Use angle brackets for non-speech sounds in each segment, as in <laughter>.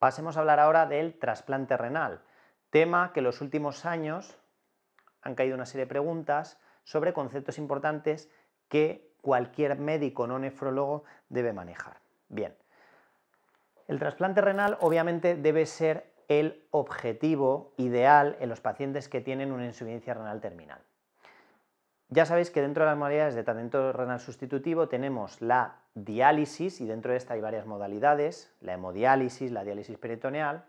Pasemos a hablar ahora del trasplante renal, tema que en los últimos años han caído una serie de preguntas sobre conceptos importantes que cualquier médico no nefrólogo debe manejar. Bien, el trasplante renal obviamente debe ser el objetivo ideal en los pacientes que tienen una insuficiencia renal terminal. Ya sabéis que dentro de las modalidades de tratamiento renal sustitutivo tenemos la diálisis, y dentro de esta hay varias modalidades, la hemodiálisis, la diálisis peritoneal,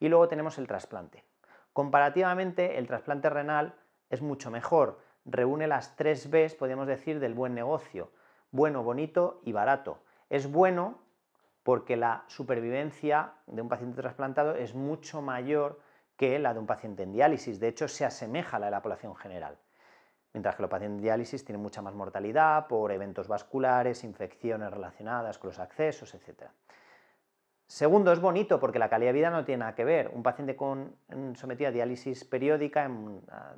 y luego tenemos el trasplante. Comparativamente, el trasplante renal es mucho mejor, reúne las tres Bs, podemos decir, del buen negocio, bueno, bonito y barato. Es bueno porque la supervivencia de un paciente trasplantado es mucho mayor que la de un paciente en diálisis, de hecho se asemeja a la de la población general mientras que los pacientes en diálisis tienen mucha más mortalidad por eventos vasculares, infecciones relacionadas con los accesos, etc. Segundo, es bonito porque la calidad de vida no tiene nada que ver. Un paciente con, sometido a diálisis periódica,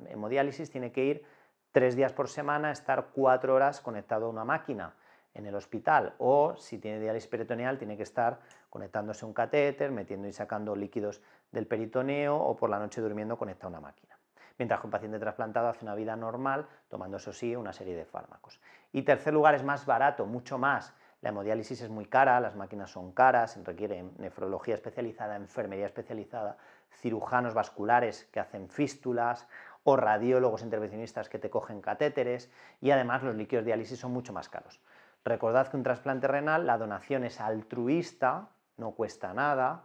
hemodiálisis, tiene que ir tres días por semana, a estar cuatro horas conectado a una máquina en el hospital o si tiene diálisis peritoneal tiene que estar conectándose a un catéter, metiendo y sacando líquidos del peritoneo o por la noche durmiendo conectado a una máquina mientras que un paciente trasplantado hace una vida normal tomando, eso sí, una serie de fármacos. Y tercer lugar, es más barato, mucho más. La hemodiálisis es muy cara, las máquinas son caras, requieren nefrología especializada, enfermería especializada, cirujanos vasculares que hacen fístulas o radiólogos intervencionistas que te cogen catéteres y además los líquidos de diálisis son mucho más caros. Recordad que un trasplante renal, la donación es altruista, no cuesta nada,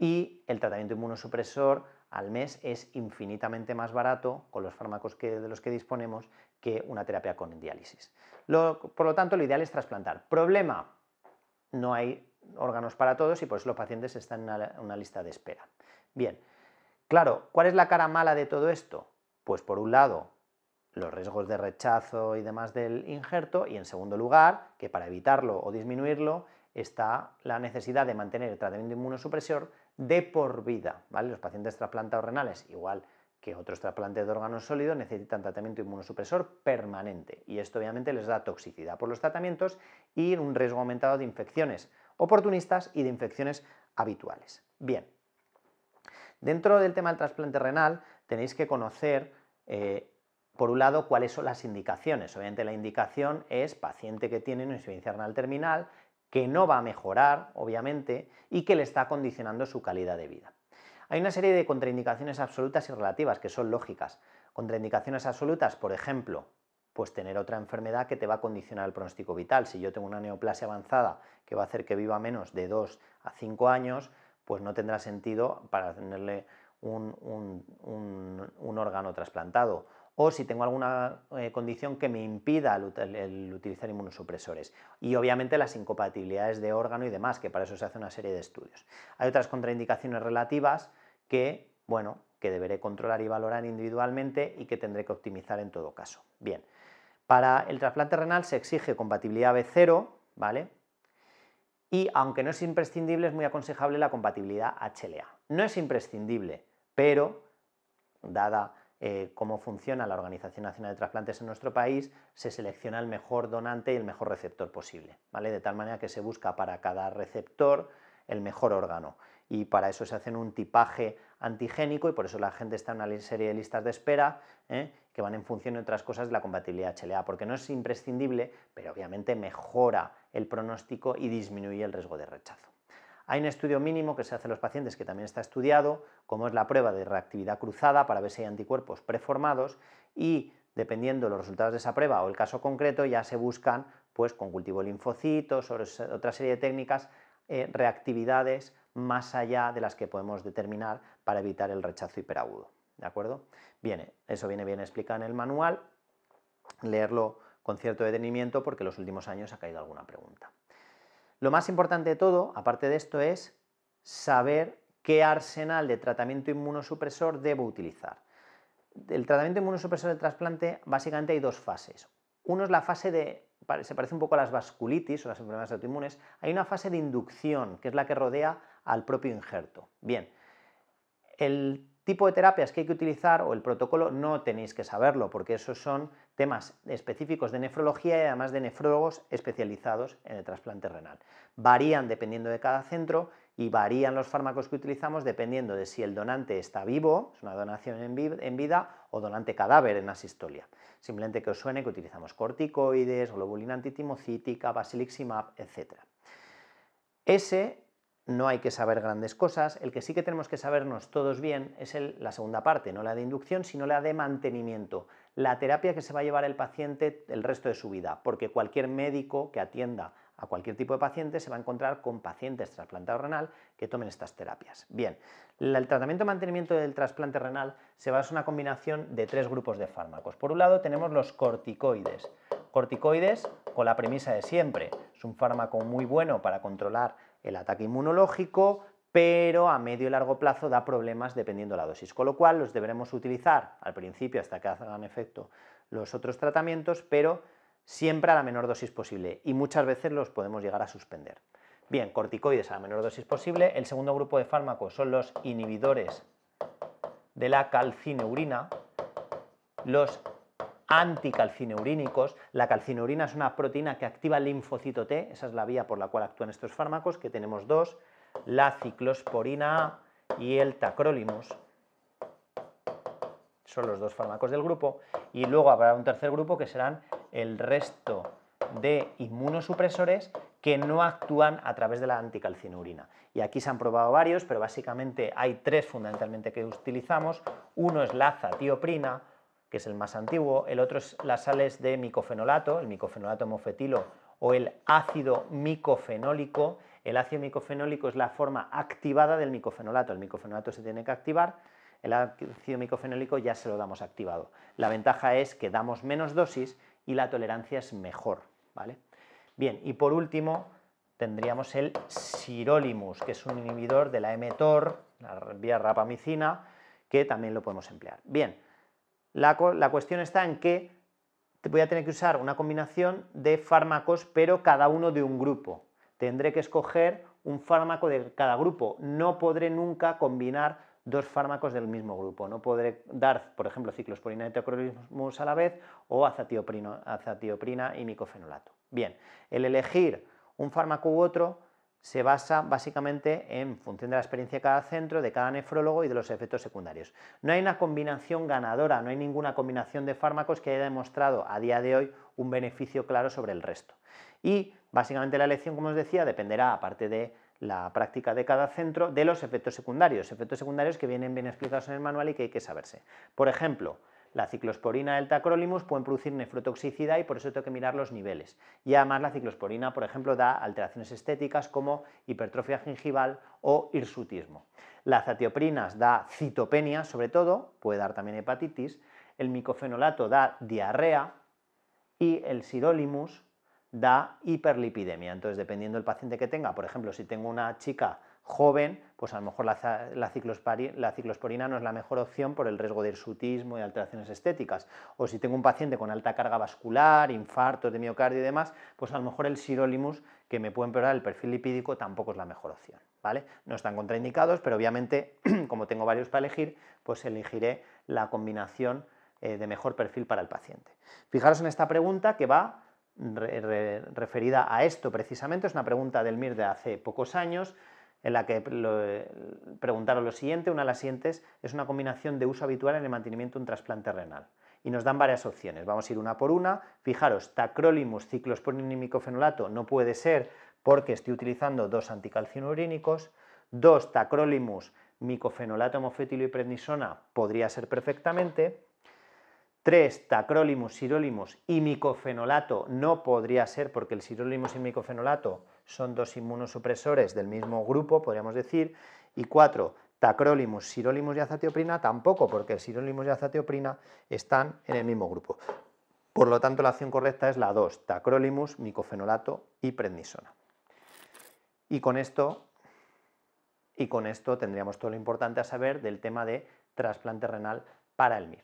y el tratamiento inmunosupresor al mes es infinitamente más barato con los fármacos que, de los que disponemos que una terapia con diálisis. por lo tanto, lo ideal es trasplantar. Problema, no hay órganos para todos y por eso los pacientes están en una lista de espera. Bien, claro, ¿cuál es la cara mala de todo esto? Pues por un lado, los riesgos de rechazo y demás del injerto y en segundo lugar, que para evitarlo o disminuirlo está la necesidad de mantener el tratamiento inmunosupresor de por vida. ¿vale? Los pacientes trasplantados renales, igual que otros trasplantes de órganos sólidos, necesitan tratamiento inmunosupresor permanente y esto obviamente les da toxicidad por los tratamientos y un riesgo aumentado de infecciones oportunistas y de infecciones habituales. Bien, dentro del tema del trasplante renal tenéis que conocer eh, por un lado, cuáles son las indicaciones. Obviamente la indicación es paciente que tiene una insuficiencia renal terminal, que no va a mejorar, obviamente, y que le está condicionando su calidad de vida. Hay una serie de contraindicaciones absolutas y relativas que son lógicas. Contraindicaciones absolutas, por ejemplo, pues tener otra enfermedad que te va a condicionar el pronóstico vital. Si yo tengo una neoplasia avanzada que va a hacer que viva menos de 2 a 5 años, pues no tendrá sentido para tenerle un órgano trasplantado o si tengo alguna eh, condición que me impida el, utilizar inmunosupresores. Y obviamente las incompatibilidades de órgano y demás, que para eso se hace una serie de estudios. Hay otras contraindicaciones relativas que, bueno, que deberé controlar y valorar individualmente y que tendré que optimizar en todo caso. Bien, para el trasplante renal se exige compatibilidad B0, ¿vale? Y aunque no es imprescindible, es muy aconsejable la compatibilidad HLA. No es imprescindible, pero dada eh, cómo funciona la Organización Nacional de Trasplantes en nuestro país, se selecciona el mejor donante y el mejor receptor posible, ¿vale? De tal manera que se busca para cada receptor el mejor órgano. Y para eso se hacen un tipaje antigénico y por eso la gente está en una serie de listas de espera ¿eh? que van en función de otras cosas de la compatibilidad HLA, porque no es imprescindible, pero obviamente mejora el pronóstico y disminuye el riesgo de rechazo. Hay un estudio mínimo que se hace en los pacientes que también está estudiado, como es la prueba de reactividad cruzada para ver si hay anticuerpos preformados y dependiendo de los resultados de esa prueba o el caso concreto ya se buscan pues con cultivo de linfocitos o otra serie de técnicas eh, reactividades más allá de las que podemos determinar para evitar el rechazo hiperagudo. ¿De acuerdo? Bien, eso viene bien explicado en el manual. Leerlo con cierto detenimiento porque en los últimos años ha caído alguna pregunta. Lo más importante de todo, aparte de esto, es saber qué arsenal de tratamiento inmunosupresor debo utilizar. El tratamiento inmunosupresor del trasplante básicamente hay dos fases. Uno es la fase de, se parece un poco a las vasculitis o las enfermedades autoinmunes, hay una fase de inducción, que es la que rodea al propio injerto. Bien, el tipo de terapias que hay que utilizar o el protocolo no tenéis que saberlo, porque esos son temas específicos de nefrología y además de nefrólogos especializados en el trasplante renal. Varían dependiendo de cada centro y varían los fármacos que utilizamos dependiendo de si el donante está vivo, es una donación en, vida, o donante cadáver en asistolia. Simplemente que os suene que utilizamos corticoides, globulina antitimocítica, basiliximab, etc. Ese no hay que saber grandes cosas. El que sí que tenemos que sabernos todos bien es la segunda parte, no la de inducción, sino la de mantenimiento, la terapia que se va a llevar el paciente el resto de su vida, porque cualquier médico que atienda a cualquier tipo de paciente se va a encontrar con pacientes trasplantados renal que tomen estas terapias. Bien, el tratamiento de mantenimiento del trasplante renal se basa en una combinación de tres grupos de fármacos. Por un lado tenemos los corticoides, corticoides con la premisa de siempre. Es un fármaco muy bueno para controlar el ataque inmunológico, pero a medio y largo plazo da problemas dependiendo la dosis, con lo cual los deberemos utilizar al principio hasta que hagan efecto los otros tratamientos, pero siempre a la menor dosis posible y muchas veces los podemos llegar a suspender. Bien, corticoides a la menor dosis posible. El segundo grupo de fármacos son los inhibidores de la calcineurina, los anticalcineurínicos. La calcineurina es una proteína que activa el linfocito T, esa es la vía por la cual actúan estos fármacos, que tenemos dos, la ciclosporina A y el tacrolimus. Son los dos fármacos del grupo. Y luego habrá un tercer grupo que serán el resto de inmunosupresores que no actúan a través de la anticalcineurina. Y aquí se han probado varios, pero básicamente hay tres fundamentalmente que utilizamos. Uno es la zatioprina, que es el más antiguo. El otro es las sales de micofenolato, el micofenolato mofetilo o el ácido micofenólico. El ácido micofenólico es la forma activada del micofenolato. El micofenolato se tiene que activar, el ácido micofenólico ya se lo damos activado. La ventaja es que damos menos dosis y la tolerancia es mejor. ¿vale? Bien, y por último tendríamos el sirolimus, que es un inhibidor de la mTOR, la vía rapamicina, que también lo podemos emplear. Bien, la, cuestión está en que voy a tener que usar una combinación de fármacos, pero cada uno de un grupo. Tendré que escoger un fármaco de cada grupo. No podré nunca combinar dos fármacos del mismo grupo. No podré dar, por ejemplo, ciclosporina y a la vez o azatioprina y micofenolato. Bien, el elegir un fármaco u otro se basa básicamente en función de la experiencia de cada centro, de cada nefrólogo y de los efectos secundarios. No hay una combinación ganadora, no hay ninguna combinación de fármacos que haya demostrado a día de hoy un beneficio claro sobre el resto. Y básicamente la elección, como os decía, dependerá, aparte de la práctica de cada centro, de los efectos secundarios, efectos secundarios que vienen bien explicados en el manual y que hay que saberse. Por ejemplo, la ciclosporina y el tacrolimus pueden producir nefrotoxicidad y por eso tengo que mirar los niveles. Y además la ciclosporina, por ejemplo, da alteraciones estéticas como hipertrofia gingival o hirsutismo. Las zatioprinas da citopenia, sobre todo, puede dar también hepatitis. El micofenolato da diarrea y el sirolimus da hiperlipidemia. Entonces, dependiendo del paciente que tenga, por ejemplo, si tengo una chica joven, pues a lo mejor la, ciclosporina no es la mejor opción por el riesgo de hirsutismo y alteraciones estéticas. O si tengo un paciente con alta carga vascular, infartos de miocardio y demás, pues a lo mejor el sirolimus, que me puede empeorar el perfil lipídico, tampoco es la mejor opción. ¿vale? No están contraindicados, pero obviamente, <clears throat> como tengo varios para elegir, pues elegiré la combinación eh, de mejor perfil para el paciente. Fijaros en esta pregunta que va referida a esto precisamente, es una pregunta del MIR de hace pocos años, en la que eh, preguntaron lo siguiente, una de las siguientes es una combinación de uso habitual en el mantenimiento de un trasplante renal. Y nos dan varias opciones, vamos a ir una por una. Fijaros, tacrolimus y micofenolato, no puede ser porque estoy utilizando dos anticalcinurínicos, dos tacrolimus micofenolato homofetilo y prednisona podría ser perfectamente, 3. Tacrolimus, sirolimus y micofenolato no podría ser porque el sirolimus y micofenolato son dos inmunosupresores del mismo grupo, podríamos decir, y cuatro, tacrolimus, sirolimus y azatioprina tampoco, porque el sirolimus y azatioprina están en el mismo grupo. Por lo tanto, la acción correcta es la 2, tacrolimus, micofenolato y prednisona. Y con esto y con esto tendríamos todo lo importante a saber del tema de trasplante renal para el MIR.